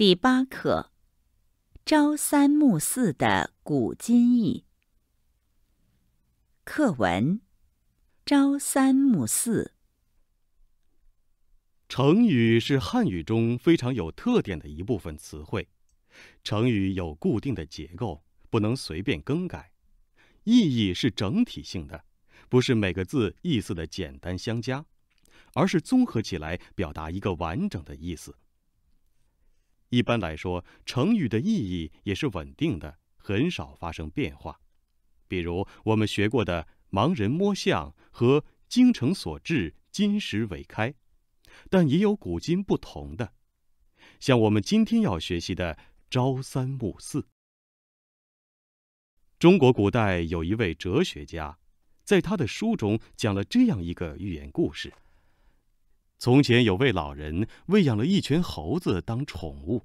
第八课，《朝三暮四》的古今译课文，《朝三暮四》。成语是汉语中非常有特点的一部分词汇。成语有固定的结构，不能随便更改。意义是整体性的，不是每个字意思的简单相加，而是综合起来表达一个完整的意思。一般来说，成语的意义也是稳定的，很少发生变化。比如我们学过的“盲人摸象”和“精诚所至，金石为开”，但也有古今不同的，像我们今天要学习的“朝三暮四”。中国古代有一位哲学家，在他的书中讲了这样一个寓言故事：从前有位老人，喂养了一群猴子当宠物。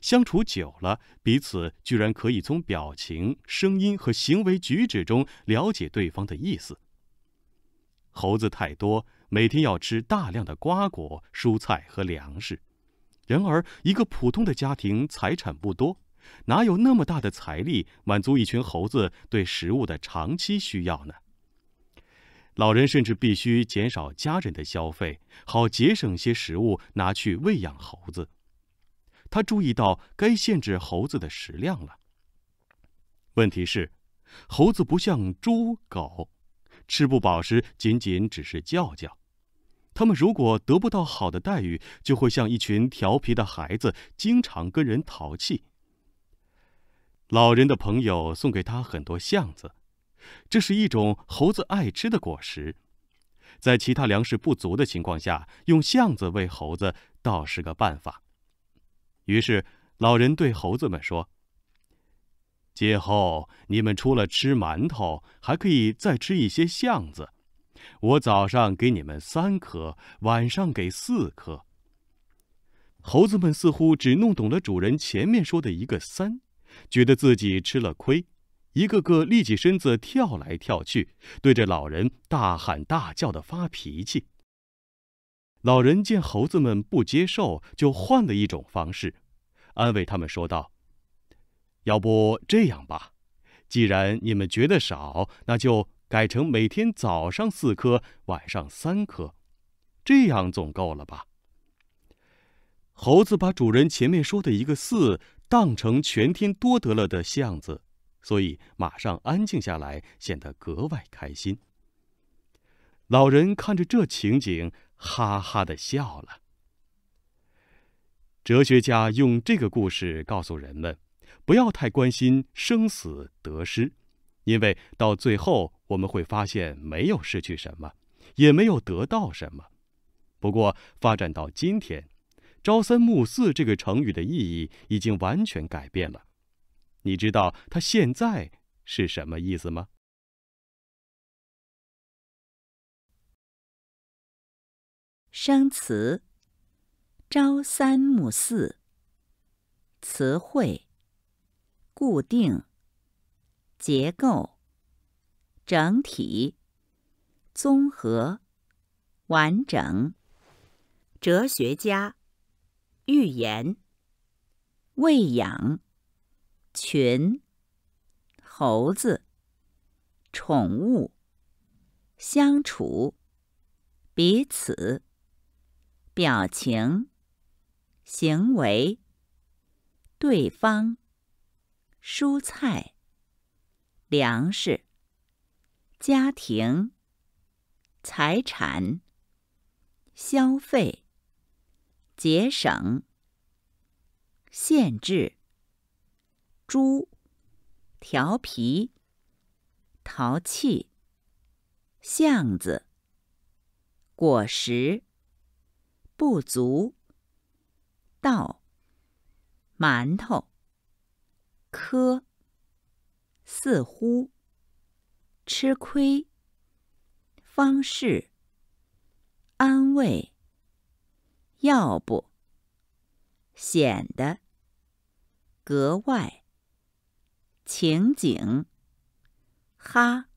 相处久了，彼此居然可以从表情、声音和行为举止中了解对方的意思。猴子太多，每天要吃大量的瓜果、蔬菜和粮食。然而，一个普通的家庭财产不多，哪有那么大的财力满足一群猴子对食物的长期需要呢？老人甚至必须减少家人的消费，好节省些食物拿去喂养猴子。他注意到该限制猴子的食量了。问题是，猴子不像猪狗，吃不饱时仅仅只是叫叫；他们如果得不到好的待遇，就会像一群调皮的孩子，经常跟人淘气。老人的朋友送给他很多橡子，这是一种猴子爱吃的果实。在其他粮食不足的情况下，用橡子喂猴子倒是个办法。于是，老人对猴子们说：“今后你们除了吃馒头，还可以再吃一些橡子。我早上给你们三颗，晚上给四颗。”猴子们似乎只弄懂了主人前面说的一个“三”，觉得自己吃了亏，一个个立起身子跳来跳去，对着老人大喊大叫的发脾气。老人见猴子们不接受，就换了一种方式，安慰他们说道：“要不这样吧，既然你们觉得少，那就改成每天早上四颗，晚上三颗，这样总够了吧？”猴子把主人前面说的一个“四”当成全天多得了的“象”子，所以马上安静下来，显得格外开心。老人看着这情景。哈哈的笑了。哲学家用这个故事告诉人们，不要太关心生死得失，因为到最后我们会发现没有失去什么，也没有得到什么。不过，发展到今天，“朝三暮四”这个成语的意义已经完全改变了。你知道它现在是什么意思吗？生词：朝三暮四。词汇：固定、结构、整体、综合、完整。哲学家、预言、喂养、群、猴子、宠物、相处、彼此。表情，行为，对方，蔬菜，粮食，家庭，财产，消费，节省，限制，猪，调皮，淘气，巷子，果实。不足，道，馒头，科，似乎，吃亏，方式，安慰，要不，显得，格外，情景，哈。